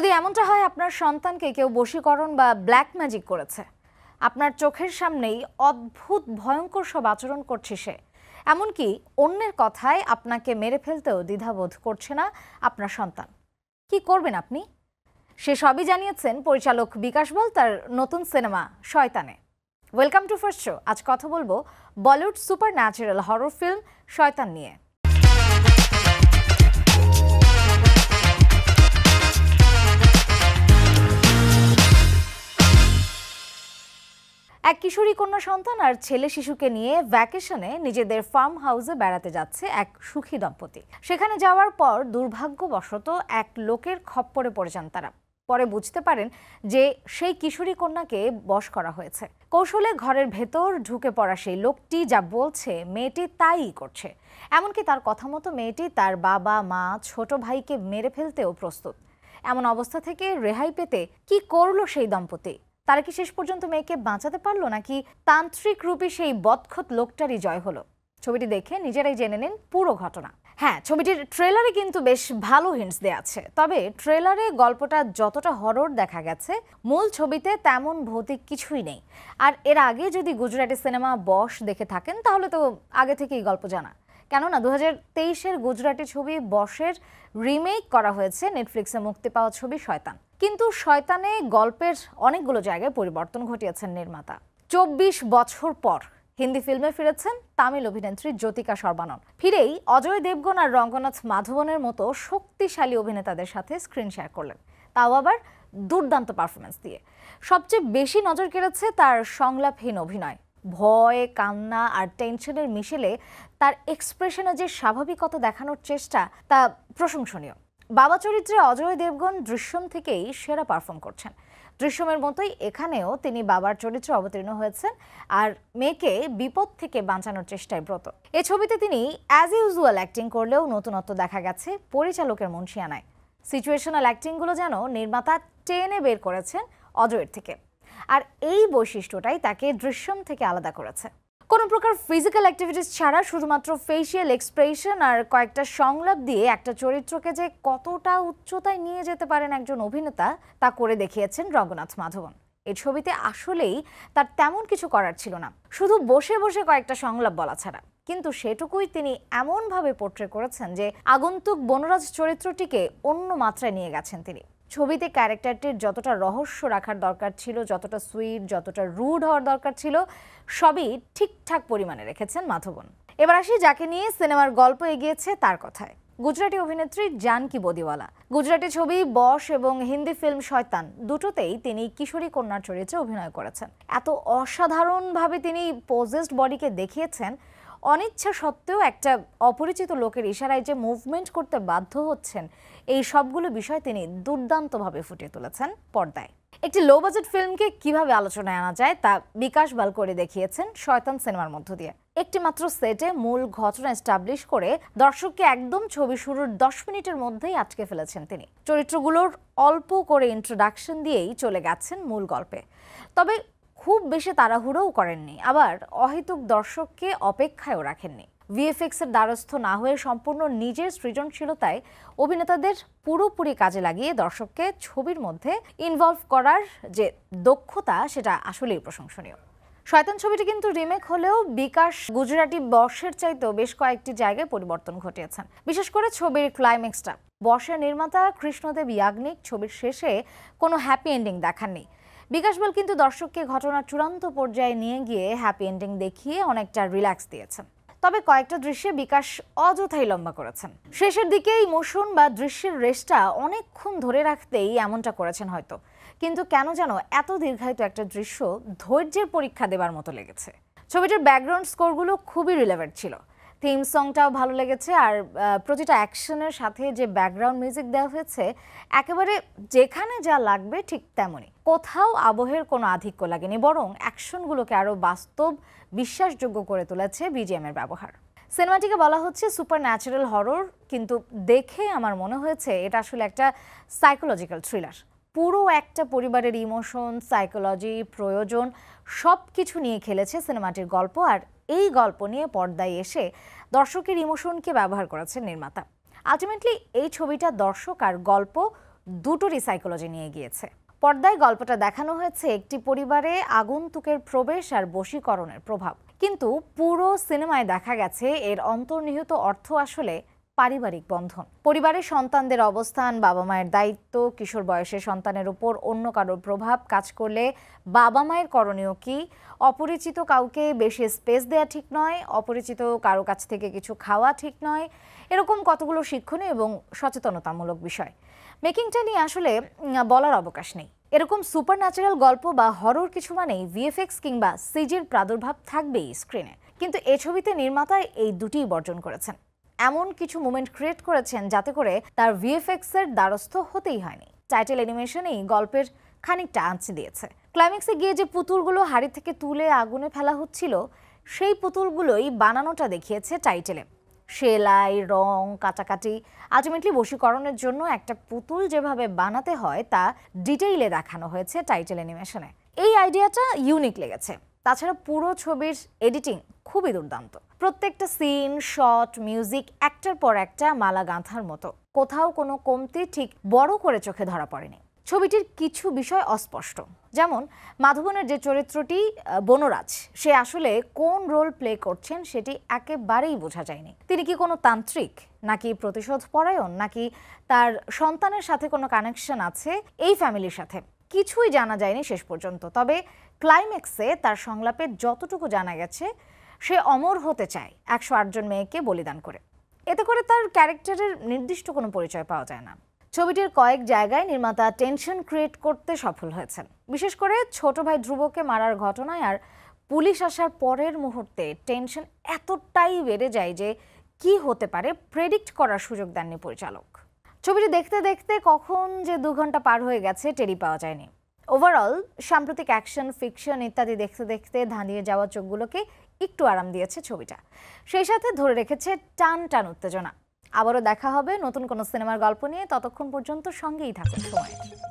যদি এমনটা হয় আপনার সন্তানকে কেউ বশীকরণ বা ব্ল্যাক ম্যাজিক করেছে আপনার চোখের সামনেই অদ্ভুত ভয়ঙ্কর সব আচরণ করছে সে এমনকি অন্যের কথায় আপনাকে মেরে ফেলতেও দ্বিধাবোধ করছে না আপনার সন্তান কি করবেন আপনি সে সবই জানিয়েছেন পরিচালক বিকাশ বল তার নতুন সিনেমা শয়তানে ওয়েলকাম টু ফার্স্ট শো আজ কথা বলবো Bollywood supernatural horror film Shaitaan নিয়ে এক কিশোরী কন্যা সন্তান আর ছেলে শিশুকে নিয়ে ভ্যাকেশনে নিজেদের ফার্ম হাউসে বেড়াতে যাচ্ছে এক সুখী দম্পতি সেখানে যাওয়ার পর দুর্ভাগ্যবশত এক লোকের খপ্পরে পড়ে যান তারা পরে বুঝতে পারেন যে সেই কিশোরী কন্যাকে বশ করা হয়েছে কৌশলে ঘরের ভেতর ঢুকে পড়া সেই লোকটি যা বলছে মেয়েটি তাই করছে এমনকি তার কথা মতো মেয়েটি তার বাবা মা ছোট ভাইকে মেরে ফেলতেও প্রস্তুত এমন অবস্থা থেকে রেহাই পেতে কি করলো সেই দম্পতি তারা কি শেষ পর্যন্ত মেয়েকে বাঁচাতে পারলো নাকি তান্ত্রিক রূপে সেই বৎখত লোকটারই জয় হলো ছবিটি দেখে নিজেরাই জেনে নিন পুরো ঘটনা হ্যাঁ ছবিটির ট্রেলারে কিন্তু বেশ ভালো হিন্টস দেওয়া আছে তবে ট্রেলারে গল্পটা যতটা হরর দেখা গেছে মূল ছবিতে তেমন ভৌতিক কিছুই নেই আর এর আগে যদি গুজরাটি সিনেমা বস দেখে থাকেন তাহলে তো আগে থেকেই গল্প জানা কেননা দু হাজার তেইশের গুজরাটি ছবি বসের রিমেক করা হয়েছে নেটফ্লিক্সে মুক্তি পাওয়া ছবি শয়তান কিন্তু শয়তানে গল্পের অনেকগুলো জায়গায় পরিবর্তন ঘটিয়েছেন নির্মাতা চব্বিশ বছর পর হিন্দি ফিল্মে ফিরেছেন তামিল অভিনেত্রী জ্যোতিকা সর্বানন ফিরেই অজয় দেবগণ আর রঙ্গনাথ মাধবনের মতো শক্তিশালী অভিনেতাদের সাথে স্ক্রিন শেয়ার করলেন তাও আবার দুর্দান্ত পারফরমেন্স দিয়ে সবচেয়ে বেশি নজর কেড়েছে তার সংলাপহীন অভিনয় ভয় কান্না আর টেনশনের মিশেলে তার এক্সপ্রেশনে যে স্বাভাবিকতা দেখানোর চেষ্টা তা প্রশংসনীয় বাবা চরিত্রে অজয় দেবগন দৃশ্যম থেকেই সেরা পারফর্ম করছেন দৃশ্যমের মতোই এখানেও তিনি বাবার চরিত্রে অবতীর্ণ হয়েছেন আর মেয়েকে বিপদ থেকে বাঁচানোর চেষ্টায় ব্রত এ ছবিতে তিনি অ্যাজ ইউজুয়াল অ্যাক্টিং করলেও নতুনত্ব দেখা গেছে পরিচালকের মনশিয়ানায় সিচুয়েশনাল অ্যাক্টিংগুলো যেন নির্মাতা টেনে বের করেছেন অজয়ের থেকে আর এই বৈশিষ্ট্যটাই তাকে দৃশ্যম থেকে আলাদা করেছে কোনো প্রকার ফিজিক্যাল অ্যাক্টিভিটিস ছাড়া শুধুমাত্র ফেসিয়াল এক্সপ্রেশন আর কয়েকটা সংলাপ দিয়ে একটা চরিত্রকে যে কতটা উচ্চতায় নিয়ে যেতে পারেন একজন অভিনেতা তা করে দেখিয়েছেন রঙ্গনাথ মাধবন এই ছবিতে আসলেই তার তেমন কিছু করার ছিল না শুধু বসে বসে কয়েকটা সংলাপ বলা ছাড়া কিন্তু সেটুকুই তিনি এমনভাবে পোট্রে করেছেন যে আগন্তুক বনরাজ চরিত্রটিকে অন্য মাত্রায় নিয়ে গেছেন তিনি ছবিতে ক্যারেক্টারটির যতটা রহস্য রাখার দরকার ছিল যতটা সুইট যতটা রুড হওয়ার দরকার ছিল সবই ঠিকঠাক পরিমাণে রেখেছেন মাধবন এবার আসি যাকে নিয়ে সিনেমার গল্প এগিয়েছে তার কথায় গুজরাটি অভিনেত্রী জানকি বদিওয়ালা গুজরাটি ছবি বস এবং হিন্দি ফিল্ম শয়তান দুটোতেই তিনি কিশোরী কন্যার চরিত্রে অভিনয় করেছেন এত অসাধারণভাবে তিনি পোজেস্ট বডিকে দেখিয়েছেন অনিচ্ছা সত্ত্বেও একটা অপরিচিত লোকের ইশারায় যে মুভমেন্ট করতে বাধ্য হচ্ছেন এই সবগুলো বিষয় তিনি দুর্দান্তভাবে ফুটিয়ে তুলেছেন পর্দায় একটি লো বাজেট ফিল্মকে কিভাবে আলোচনায় আনা যায় তা বিকাশ বাল করে দেখিয়েছেন শয়তান সিনেমার মধ্য দিয়ে একটি মাত্র সেটে মূল ঘটনা এস্টাবলিশ করে দর্শককে একদম ছবি শুরুর দশ মিনিটের মধ্যেই আটকে ফেলেছেন তিনি চরিত্রগুলোর অল্প করে ইন্ট্রোডাকশন দিয়েই চলে গেছেন মূল গল্পে তবে খুব বেশি তাড়াহুড়োও করেননি আবার অহেতুক দর্শককে অপেক্ষায়ও রাখেননি ভিএফএক্সের দ্বারস্থ না হয়ে সম্পূর্ণ নিজের সৃজনশীলতায় অভিনেতাদের পুরোপুরি কাজে লাগিয়ে দর্শককে ছবির মধ্যে ইনভলভ করার যে দক্ষতা সেটা আসলেই প্রশংসনীয় শয়তান ছবিটি কিন্তু রিমেক হলেও বিকাশ গুজরাটি বর্ষের চাইতেও বেশ কয়েকটি জায়গায় পরিবর্তন ঘটিয়েছেন বিশেষ করে ছবির ক্লাইম্যাক্সটা বর্ষের নির্মাতা কৃষ্ণদেব ইয়াগ্নিক ছবির শেষে কোনো হ্যাপি এন্ডিং দেখাননি বিকাশবল কিন্তু দর্শককে ঘটনার চূড়ান্ত পর্যায়ে নিয়ে গিয়ে হ্যাপি এন্ডিং দেখিয়ে অনেকটা রিল্যাক্স দিয়েছেন তবে কয়েকটা দৃশ্যে বিকাশ অযথাই লম্বা করেছেন শেষের দিকে এই মোশন বা দৃশ্যের রেসটা অনেকক্ষণ ধরে রাখতেই এমনটা করেছেন হয়তো কিন্তু কেন যেন এত দীর্ঘায়িত একটা দৃশ্য ধৈর্যের পরীক্ষা দেবার মতো লেগেছে ছবিটার ব্যাকগ্রাউন্ড স্কোরগুলো খুবই রিলেভেন্ট ছিল থিম সংটাও ভালো লেগেছে আর প্রতিটা অ্যাকশনের সাথে যে ব্যাকগ্রাউন্ড মিউজিক দেওয়া হয়েছে একেবারে যেখানে যা লাগবে ঠিক তেমনই কোথাও আবহের কোনো আধিক্য লাগেনি বরং অ্যাকশনগুলোকে আরও বাস্তব বিশ্বাসযোগ্য করে তুলেছে বিজিএমের ব্যবহার সিনেমাটিকে বলা হচ্ছে সুপার ন্যাচারাল হরর কিন্তু দেখে আমার মনে হয়েছে এটা আসলে একটা সাইকোলজিক্যাল থ্রিলার পুরো একটা পরিবারের ইমোশন সাইকোলজি প্রয়োজন সব কিছু নিয়ে খেলেছে সিনেমাটির গল্প আর এই গল্প নিয়ে পর্দায় এসে দর্শকের ইমোশনকে ব্যবহার করেছেন নির্মাতা আলটিমেটলি এই ছবিটা দর্শক আর গল্প দুটোরই সাইকোলজি নিয়ে গিয়েছে পর্দায় গল্পটা দেখানো হয়েছে একটি পরিবারে আগন্তুকের প্রবেশ আর বশীকরণের প্রভাব কিন্তু পুরো সিনেমায় দেখা গেছে এর অন্তর্নিহিত অর্থ আসলে পারিবারিক বন্ধন পরিবারের সন্তানদের অবস্থান বাবা মায়ের দায়িত্ব কিশোর বয়সে সন্তানের উপর অন্য কারোর প্রভাব কাজ করলে বাবা মায়ের করণীয় কি অপরিচিত কাউকে বেশি স্পেস দেয়া ঠিক নয় অপরিচিত কারো কাছ থেকে কিছু খাওয়া ঠিক নয় এরকম কতগুলো শিক্ষণীয় এবং সচেতনতামূলক বিষয় মেকিংটা নিয়ে আসলে বলার অবকাশ নেই এরকম সুপার ন্যাচারাল গল্প বা হরর কিছু মানেই ভিএফএক্স কিংবা সিজির প্রাদুর্ভাব থাকবেই স্ক্রিনে কিন্তু এ ছবিতে নির্মাতা এই দুটিই বর্জন করেছেন এমন কিছু মুমেন্ট ক্রিয়েট করেছেন যাতে করে তার ভিএফএক্স এর দ্বারস্থ হতেই হয়নি টাইটেল অ্যানিমেশনেই গল্পের খানিকটা আঁচ দিয়েছে ক্লাইম্যাক্সে গিয়ে যে পুতুলগুলো হাড়ি থেকে তুলে আগুনে ফেলা হচ্ছিল সেই পুতুলগুলোই বানানোটা দেখিয়েছে টাইটেলে সেলাই রং কাটাকাটি আলটিমেটলি বশীকরণের জন্য একটা পুতুল যেভাবে বানাতে হয় তা ডিটেইলে দেখানো হয়েছে টাইটেল অ্যানিমেশনে এই আইডিয়াটা ইউনিক লেগেছে তাছাড়া পুরো ছবির এডিটিং খুবই দুর্দান্ত প্রত্যেকটা সিন শট মিউজিক একটার পর একটা মালা গাঁথার মতো কোথাও কোনো কমতি ঠিক বড় করে চোখে ধরা পড়েনি ছবিটির কিছু বিষয় অস্পষ্ট যেমন মাধবনের যে চরিত্রটি বনরাজ সে আসলে কোন রোল প্লে করছেন সেটি একেবারেই বোঝা যায়নি তিনি কি কোনো তান্ত্রিক নাকি প্রতিশোধ পরায়ণ নাকি তার সন্তানের সাথে কোনো কানেকশন আছে এই ফ্যামিলির সাথে কিছুই জানা যায়নি শেষ পর্যন্ত তবে ক্লাইম্যাক্সে তার সংলাপে যতটুকু জানা গেছে সে অমর হতে চায় একশো আটজন মেয়েকে বলিদান করে এতে করে তার ক্যারেক্টারের নির্দিষ্ট কোনো পরিচয় পাওয়া যায় না ছবিটির কয়েক জায়গায় নির্মাতা টেনশন ক্রিয়েট করতে সফল হয়েছেন বিশেষ করে ছোট ভাই ধ্রুবকে মারার ঘটনায় আর পুলিশ আসার পরের মুহূর্তে টেনশন এতটাই বেড়ে যায় যে কি হতে পারে প্রেডিক্ট করার সুযোগ দেননি পরিচালক ছবিটি দেখতে দেখতে কখন যে দু ঘন্টা পার হয়ে গেছে টেরি পাওয়া যায়নি ওভারঅল সাম্প্রতিক অ্যাকশন ফিকশন ইত্যাদি দেখতে দেখতে ধাঁধিয়ে যাওয়া চোখগুলোকে একটু আরাম দিয়েছে ছবিটা সেই সাথে ধরে রেখেছে টান টান উত্তেজনা আবারও দেখা হবে নতুন কোনো সিনেমার গল্প নিয়ে ততক্ষণ পর্যন্ত সঙ্গেই থাকুন সময়